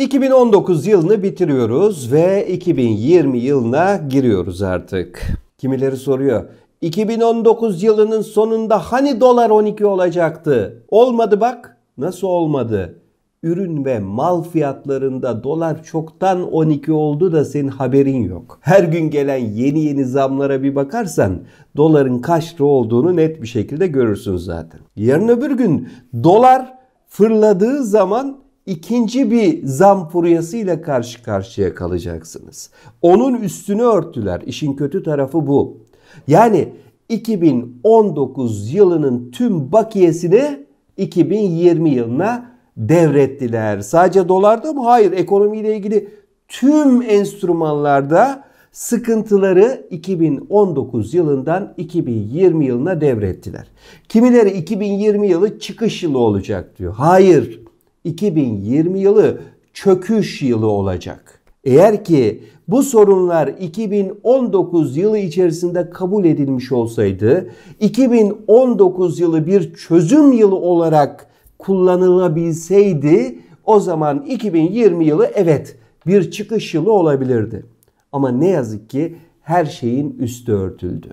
2019 yılını bitiriyoruz ve 2020 yılına giriyoruz artık. Kimileri soruyor. 2019 yılının sonunda hani dolar 12 olacaktı? Olmadı bak. Nasıl olmadı? Ürün ve mal fiyatlarında dolar çoktan 12 oldu da senin haberin yok. Her gün gelen yeni yeni zamlara bir bakarsan doların kaç lira olduğunu net bir şekilde görürsün zaten. Yarın öbür gün dolar fırladığı zaman ikinci bir zam furyasıyla karşı karşıya kalacaksınız. Onun üstünü örttüler. İşin kötü tarafı bu. Yani 2019 yılının tüm bakiyesini 2020 yılına devrettiler. Sadece dolarda mı? Hayır. Ekonomiyle ilgili tüm enstrümanlarda sıkıntıları 2019 yılından 2020 yılına devrettiler. Kimileri 2020 yılı çıkış yılı olacak diyor. Hayır. 2020 yılı çöküş yılı olacak. Eğer ki bu sorunlar 2019 yılı içerisinde kabul edilmiş olsaydı 2019 yılı bir çözüm yılı olarak kullanılabilseydi o zaman 2020 yılı evet bir çıkış yılı olabilirdi. Ama ne yazık ki her şeyin üstü örtüldü.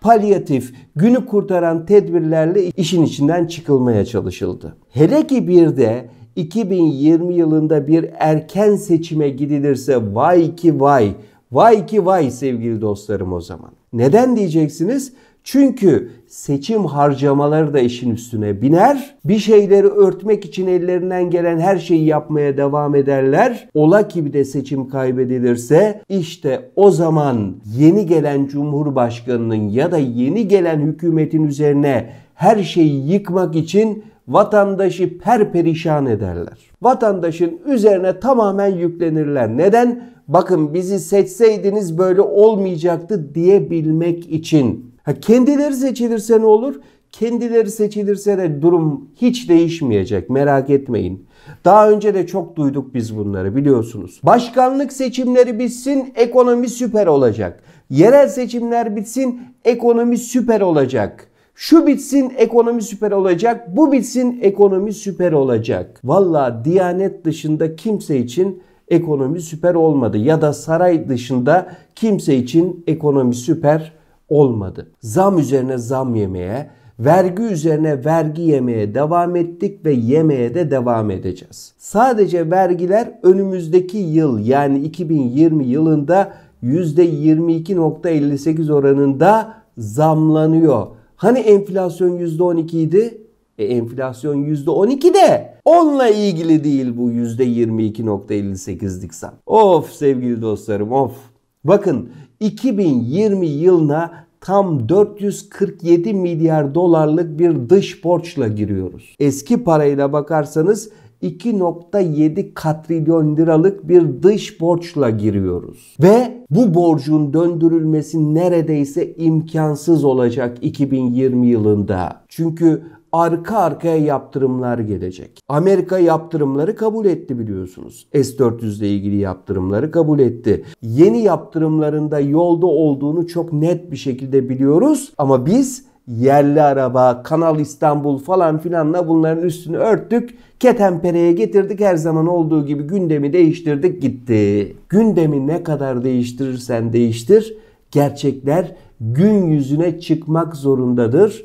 Palyatif, günü kurtaran tedbirlerle işin içinden çıkılmaya çalışıldı. Hele ki bir de 2020 yılında bir erken seçime gidilirse vay ki vay. Vay ki vay sevgili dostlarım o zaman. Neden diyeceksiniz? Çünkü seçim harcamaları da işin üstüne biner. Bir şeyleri örtmek için ellerinden gelen her şeyi yapmaya devam ederler. Ola ki bir de seçim kaybedilirse işte o zaman yeni gelen cumhurbaşkanının ya da yeni gelen hükümetin üzerine her şeyi yıkmak için vatandaşı perperişan ederler. Vatandaşın üzerine tamamen yüklenirler. Neden? Bakın bizi seçseydiniz böyle olmayacaktı diyebilmek için. Ha, kendileri seçilirse ne olur? Kendileri seçilirse de durum hiç değişmeyecek merak etmeyin. Daha önce de çok duyduk biz bunları biliyorsunuz. Başkanlık seçimleri bitsin ekonomi süper olacak. Yerel seçimler bitsin ekonomi süper olacak. Şu bitsin ekonomi süper olacak, bu bitsin ekonomi süper olacak. Valla Diyanet dışında kimse için ekonomi süper olmadı ya da saray dışında kimse için ekonomi süper olmadı. Zam üzerine zam yemeye, vergi üzerine vergi yemeye devam ettik ve yemeye de devam edeceğiz. Sadece vergiler önümüzdeki yıl yani 2020 yılında %22.58 oranında zamlanıyor. Hani enflasyon %12 idi? E enflasyon %12 de onunla ilgili değil bu %22.58'lik zam. Of sevgili dostlarım of. Bakın 2020 yılına tam 447 milyar dolarlık bir dış borçla giriyoruz. Eski parayla bakarsanız 2.7 katrilyon liralık bir dış borçla giriyoruz. Ve bu borcun döndürülmesi neredeyse imkansız olacak 2020 yılında. Çünkü arka arkaya yaptırımlar gelecek. Amerika yaptırımları kabul etti biliyorsunuz. S-400 ile ilgili yaptırımları kabul etti. Yeni yaptırımlarında yolda olduğunu çok net bir şekilde biliyoruz ama biz yerli araba, Kanal İstanbul falan filanla bunların üstünü örttük. Ketempere'ye getirdik her zaman olduğu gibi gündemi değiştirdik gitti. Gündemi ne kadar değiştirirsen değiştir gerçekler gün yüzüne çıkmak zorundadır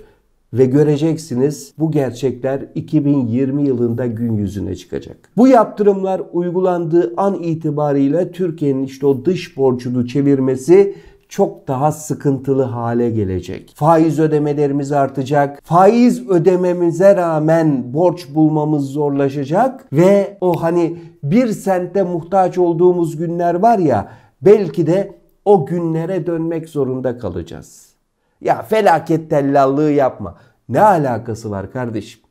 ve göreceksiniz bu gerçekler 2020 yılında gün yüzüne çıkacak. Bu yaptırımlar uygulandığı an itibariyle Türkiye'nin işte o dış borcunu çevirmesi çok daha sıkıntılı hale gelecek. Faiz ödemelerimiz artacak. Faiz ödememize rağmen borç bulmamız zorlaşacak ve o hani bir sente muhtaç olduğumuz günler var ya belki de o günlere dönmek zorunda kalacağız. Ya felaket tellallığı yapma. Ne alakası var kardeşim?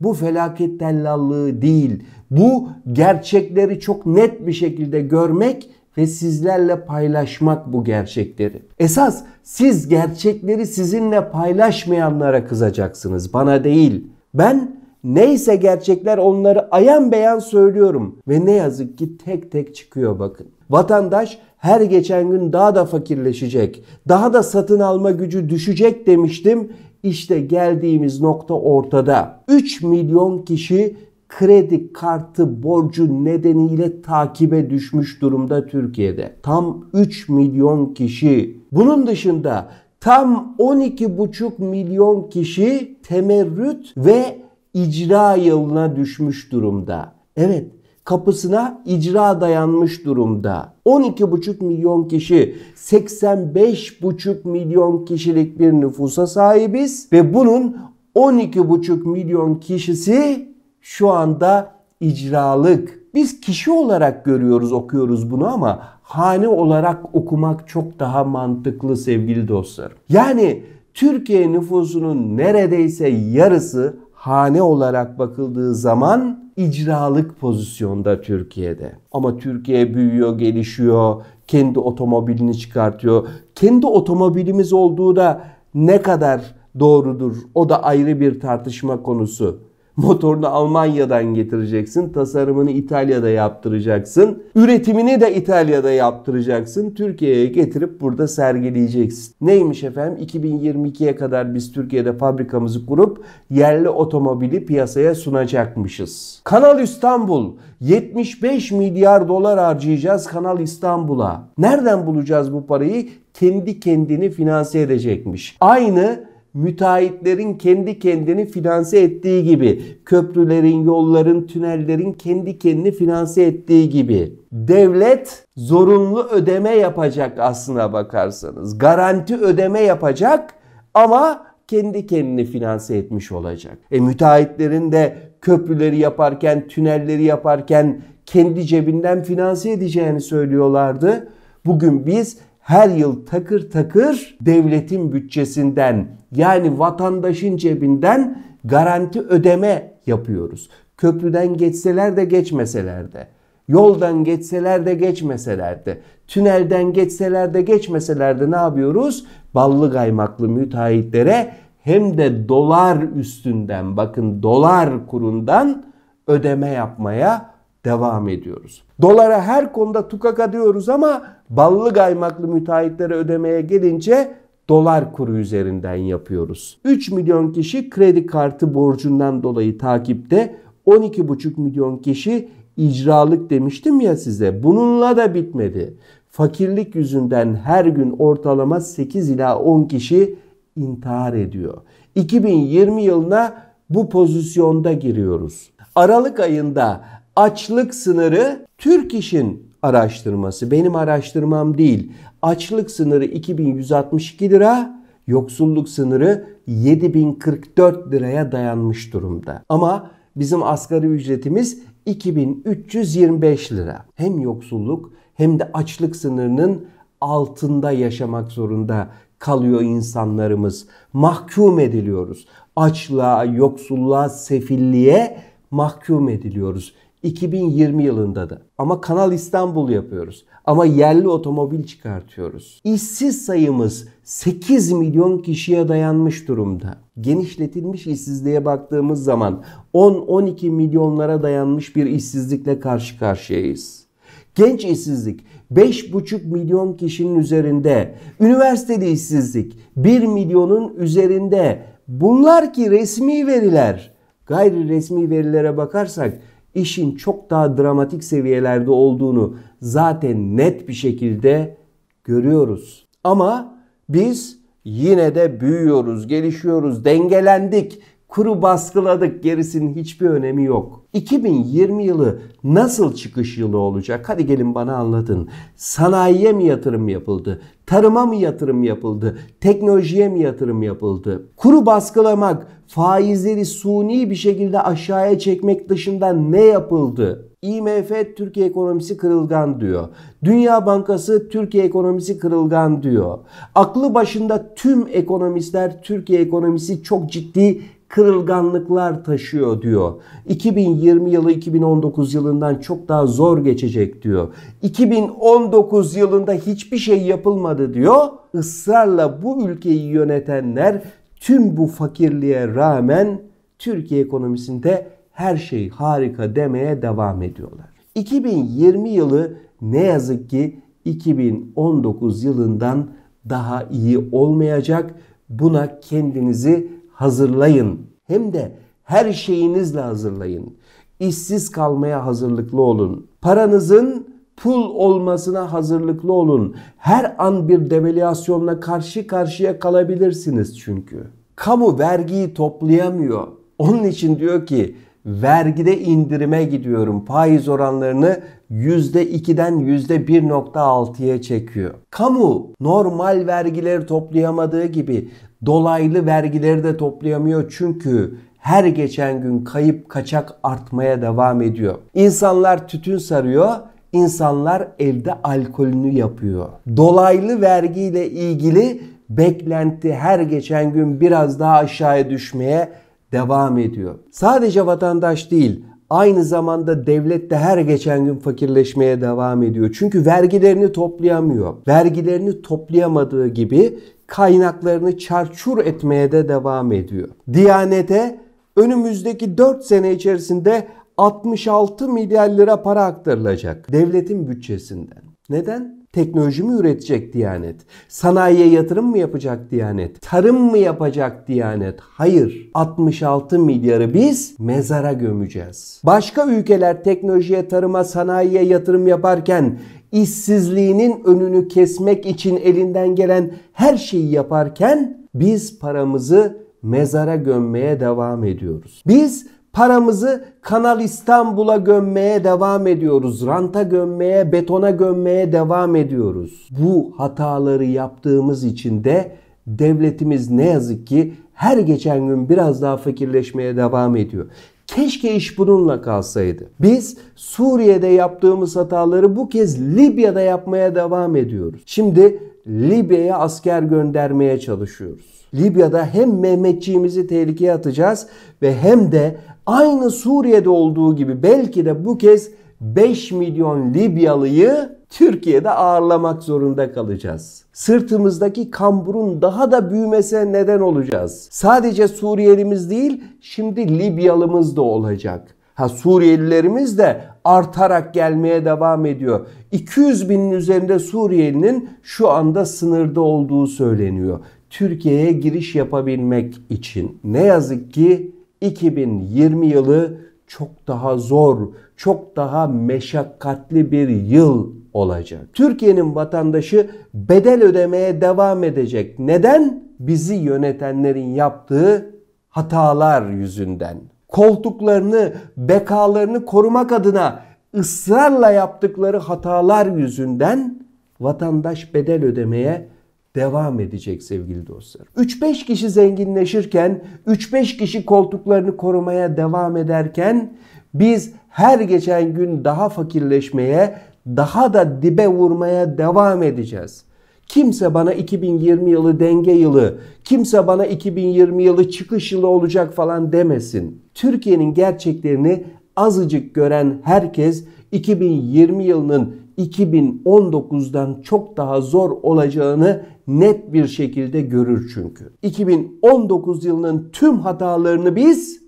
Bu felaket tellallığı değil. Bu gerçekleri çok net bir şekilde görmek ve sizlerle paylaşmak bu gerçekleri. Esas siz gerçekleri sizinle paylaşmayanlara kızacaksınız, bana değil. Ben neyse gerçekler onları ayan beyan söylüyorum ve ne yazık ki tek tek çıkıyor bakın. Vatandaş her geçen gün daha da fakirleşecek, daha da satın alma gücü düşecek demiştim. İşte geldiğimiz nokta ortada. 3 milyon kişi kredi kartı borcu nedeniyle takibe düşmüş durumda Türkiye'de. Tam 3 milyon kişi. Bunun dışında tam 12,5 milyon kişi temerrüt ve icra yılına düşmüş durumda. Evet, kapısına icra dayanmış durumda. 12,5 milyon kişi 85,5 milyon kişilik bir nüfusa sahibiz ve bunun 12,5 milyon kişisi şu anda icralık. Biz kişi olarak görüyoruz, okuyoruz bunu ama hane olarak okumak çok daha mantıklı sevgili dostlar. Yani Türkiye nüfusunun neredeyse yarısı hane olarak bakıldığı zaman icralık pozisyonda Türkiye'de. Ama Türkiye büyüyor, gelişiyor, kendi otomobilini çıkartıyor. Kendi otomobilimiz olduğu da ne kadar doğrudur o da ayrı bir tartışma konusu. Motorunu Almanya'dan getireceksin. Tasarımını İtalya'da yaptıracaksın. Üretimini de İtalya'da yaptıracaksın. Türkiye'ye getirip burada sergileyeceksin. Neymiş efendim? 2022'ye kadar biz Türkiye'de fabrikamızı kurup yerli otomobili piyasaya sunacakmışız. Kanal İstanbul 75 milyar dolar harcayacağız Kanal İstanbul'a. Nereden bulacağız bu parayı? Kendi kendini finanse edecekmiş. Aynı müteahhitlerin kendi kendini finanse ettiği gibi, köprülerin, yolların, tünellerin kendi kendini finanse ettiği gibi. Devlet zorunlu ödeme yapacak aslına bakarsanız. Garanti ödeme yapacak ama kendi kendini finanse etmiş olacak. E müteahhitlerin de köprüleri yaparken, tünelleri yaparken kendi cebinden finanse edeceğini söylüyorlardı. Bugün biz her yıl takır takır devletin bütçesinden yani vatandaşın cebinden garanti ödeme yapıyoruz. Köprüden geçseler de geçmeseler de, yoldan geçseler de geçmeseler de, tünelden geçseler de geçmeseler de ne yapıyoruz? Ballı kaymaklı müteahhitlere hem de dolar üstünden bakın dolar kurundan ödeme yapmaya devam ediyoruz. Dolara her konuda tukaka diyoruz ama ballı gaymaklı müteahhitlere ödemeye gelince dolar kuru üzerinden yapıyoruz. 3 milyon kişi kredi kartı borcundan dolayı takipte, 12,5 milyon kişi icralık demiştim ya size. Bununla da bitmedi. Fakirlik yüzünden her gün ortalama 8 ila 10 kişi intihar ediyor. 2020 yılına bu pozisyonda giriyoruz. Aralık ayında açlık sınırı Türk işin araştırması. Benim araştırmam değil. Açlık sınırı 2162 lira, yoksulluk sınırı 7044 liraya dayanmış durumda. Ama bizim asgari ücretimiz 2325 lira. Hem yoksulluk hem de açlık sınırının altında yaşamak zorunda kalıyor insanlarımız. Mahkum ediliyoruz. Açlığa, yoksulluğa, sefilliğe mahkum ediliyoruz. 2020 yılında da. Ama Kanal İstanbul yapıyoruz. Ama yerli otomobil çıkartıyoruz. İşsiz sayımız 8 milyon kişiye dayanmış durumda. Genişletilmiş işsizliğe baktığımız zaman 10-12 milyonlara dayanmış bir işsizlikle karşı karşıyayız. Genç işsizlik 5,5 milyon kişinin üzerinde. Üniversiteli işsizlik 1 milyonun üzerinde. Bunlar ki resmi veriler. Gayri resmi verilere bakarsak işin çok daha dramatik seviyelerde olduğunu zaten net bir şekilde görüyoruz. Ama biz yine de büyüyoruz, gelişiyoruz, dengelendik. Kuru baskıladık gerisinin hiçbir önemi yok. 2020 yılı nasıl çıkış yılı olacak? Hadi gelin bana anlatın. Sanayiye mi yatırım yapıldı? Tarıma mı yatırım yapıldı? Teknolojiye mi yatırım yapıldı? Kuru baskılamak, faizleri suni bir şekilde aşağıya çekmek dışında ne yapıldı? IMF Türkiye ekonomisi kırılgan diyor. Dünya Bankası Türkiye ekonomisi kırılgan diyor. Aklı başında tüm ekonomistler Türkiye ekonomisi çok ciddi kırılganlıklar taşıyor diyor. 2020 yılı 2019 yılından çok daha zor geçecek diyor. 2019 yılında hiçbir şey yapılmadı diyor. Israrla bu ülkeyi yönetenler tüm bu fakirliğe rağmen Türkiye ekonomisinde her şey harika demeye devam ediyorlar. 2020 yılı ne yazık ki 2019 yılından daha iyi olmayacak. Buna kendinizi hazırlayın. Hem de her şeyinizle hazırlayın. İşsiz kalmaya hazırlıklı olun. Paranızın pul olmasına hazırlıklı olun. Her an bir devalüasyonla karşı karşıya kalabilirsiniz çünkü. Kamu vergiyi toplayamıyor. Onun için diyor ki vergide indirime gidiyorum. Faiz oranlarını %2'den %1.6'ya çekiyor. Kamu normal vergileri toplayamadığı gibi Dolaylı vergileri de toplayamıyor çünkü her geçen gün kayıp kaçak artmaya devam ediyor. İnsanlar tütün sarıyor, insanlar evde alkolünü yapıyor. Dolaylı vergiyle ilgili beklenti her geçen gün biraz daha aşağıya düşmeye devam ediyor. Sadece vatandaş değil, aynı zamanda devlet de her geçen gün fakirleşmeye devam ediyor. Çünkü vergilerini toplayamıyor. Vergilerini toplayamadığı gibi kaynaklarını çarçur etmeye de devam ediyor. Diyanete önümüzdeki 4 sene içerisinde 66 milyar lira para aktarılacak devletin bütçesinden. Neden? Teknoloji mi üretecek Diyanet? Sanayiye yatırım mı yapacak Diyanet? Tarım mı yapacak Diyanet? Hayır. 66 milyarı biz mezara gömeceğiz. Başka ülkeler teknolojiye, tarıma, sanayiye yatırım yaparken işsizliğinin önünü kesmek için elinden gelen her şeyi yaparken biz paramızı mezara gömmeye devam ediyoruz. Biz paramızı Kanal İstanbul'a gömmeye devam ediyoruz. Ranta gömmeye, betona gömmeye devam ediyoruz. Bu hataları yaptığımız için de devletimiz ne yazık ki her geçen gün biraz daha fakirleşmeye devam ediyor. Keşke iş bununla kalsaydı. Biz Suriye'de yaptığımız hataları bu kez Libya'da yapmaya devam ediyoruz. Şimdi Libya'ya asker göndermeye çalışıyoruz. Libya'da hem Mehmetçiğimizi tehlikeye atacağız ve hem de aynı Suriye'de olduğu gibi belki de bu kez 5 milyon Libyalıyı Türkiye'de ağırlamak zorunda kalacağız. Sırtımızdaki kamburun daha da büyümese neden olacağız. Sadece Suriyelimiz değil, şimdi Libyalımız da olacak. Ha Suriyelilerimiz de artarak gelmeye devam ediyor. 200 binin üzerinde Suriyelinin şu anda sınırda olduğu söyleniyor. Türkiye'ye giriş yapabilmek için. Ne yazık ki 2020 yılı çok daha zor, çok daha meşakkatli bir yıl olacak. Türkiye'nin vatandaşı bedel ödemeye devam edecek. Neden? Bizi yönetenlerin yaptığı hatalar yüzünden. Koltuklarını, bekalarını korumak adına ısrarla yaptıkları hatalar yüzünden vatandaş bedel ödemeye devam edecek sevgili dostlar. 3-5 kişi zenginleşirken, 3-5 kişi koltuklarını korumaya devam ederken biz her geçen gün daha fakirleşmeye, daha da dibe vurmaya devam edeceğiz. Kimse bana 2020 yılı denge yılı, kimse bana 2020 yılı çıkış yılı olacak falan demesin. Türkiye'nin gerçeklerini azıcık gören herkes 2020 yılının 2019'dan çok daha zor olacağını net bir şekilde görür çünkü. 2019 yılının tüm hatalarını biz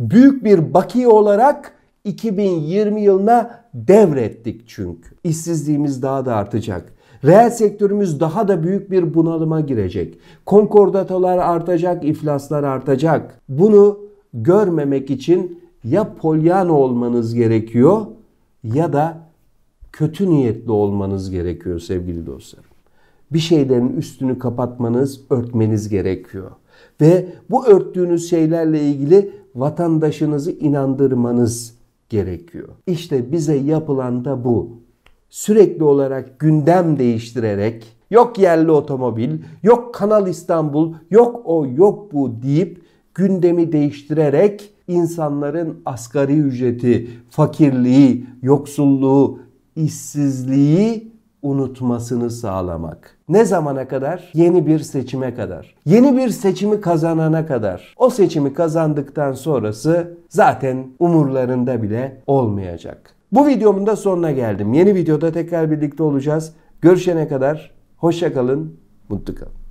büyük bir bakiye olarak 2020 yılına devrettik çünkü. İşsizliğimiz daha da artacak. Reel sektörümüz daha da büyük bir bunalıma girecek. Konkordatolar artacak, iflaslar artacak. Bunu görmemek için ya polyan olmanız gerekiyor ya da kötü niyetli olmanız gerekiyor sevgili dostlar bir şeylerin üstünü kapatmanız, örtmeniz gerekiyor. Ve bu örttüğünüz şeylerle ilgili vatandaşınızı inandırmanız gerekiyor. İşte bize yapılan da bu. Sürekli olarak gündem değiştirerek yok yerli otomobil, yok Kanal İstanbul, yok o yok bu deyip gündemi değiştirerek insanların asgari ücreti, fakirliği, yoksulluğu, işsizliği unutmasını sağlamak. Ne zamana kadar? Yeni bir seçime kadar. Yeni bir seçimi kazanana kadar. O seçimi kazandıktan sonrası zaten umurlarında bile olmayacak. Bu videomun da sonuna geldim. Yeni videoda tekrar birlikte olacağız. Görüşene kadar hoşça kalın, mutlu kalın.